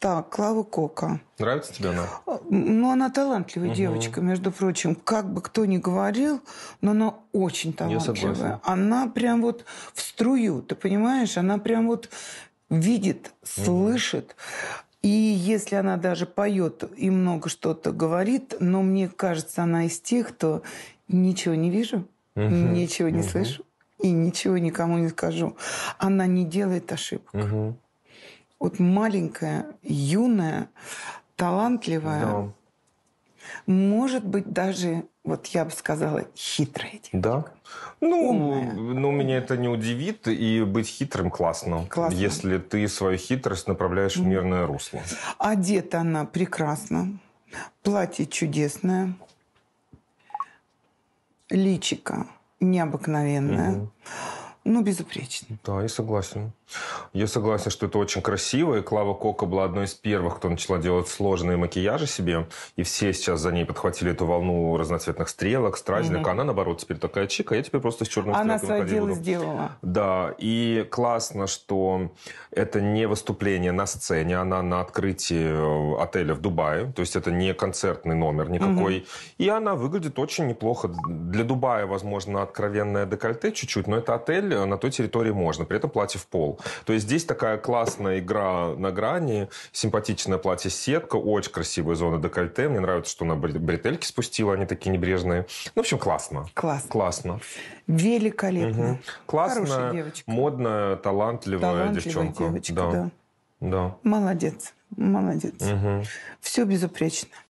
Так, Клава Кока. Нравится тебе она? Ну, она талантливая угу. девочка, между прочим. Как бы кто ни говорил, но она очень талантливая. Она прям вот в струю, ты понимаешь? Она прям вот видит, слышит. Угу. И если она даже поет и много что-то говорит, но мне кажется, она из тех, кто ничего не вижу, угу. ничего не угу. слышу и ничего никому не скажу. Она не делает ошибок. Угу вот маленькая, юная, талантливая, да. может быть, даже, вот я бы сказала, хитрая девочка. Да. Ну, умная. ну, меня это не удивит, и быть хитрым классно, классно. если ты свою хитрость направляешь в мирное русло. Одета она прекрасно, платье чудесное, личика необыкновенное. Угу ну, безупречно. Да, я согласен. Я согласен, что это очень красиво, и Клава Кока была одной из первых, кто начала делать сложные макияжи себе, и все сейчас за ней подхватили эту волну разноцветных стрелок, стразинок, угу. а она, наоборот, теперь такая чика, я теперь просто с черным Она свое дело сделала. Да, и классно, что это не выступление на сцене, она на открытии э, отеля в Дубае, то есть это не концертный номер никакой, угу. и она выглядит очень неплохо. Для Дубая, возможно, откровенное декольте чуть-чуть, но это отель, отель, э, на той территории можно, при этом платье в пол. То есть здесь такая классная игра на грани, симпатичное платье-сетка, очень красивая зона декольте. Мне нравится, что она бретельки спустила, они такие небрежные. Ну, в общем, классно. Классно. Классно. Великолепно. Угу. Классная, модная, талантливая, талантливая девчонка. Девочка, да. Да. да. Молодец. Молодец. Угу. Все безупречно.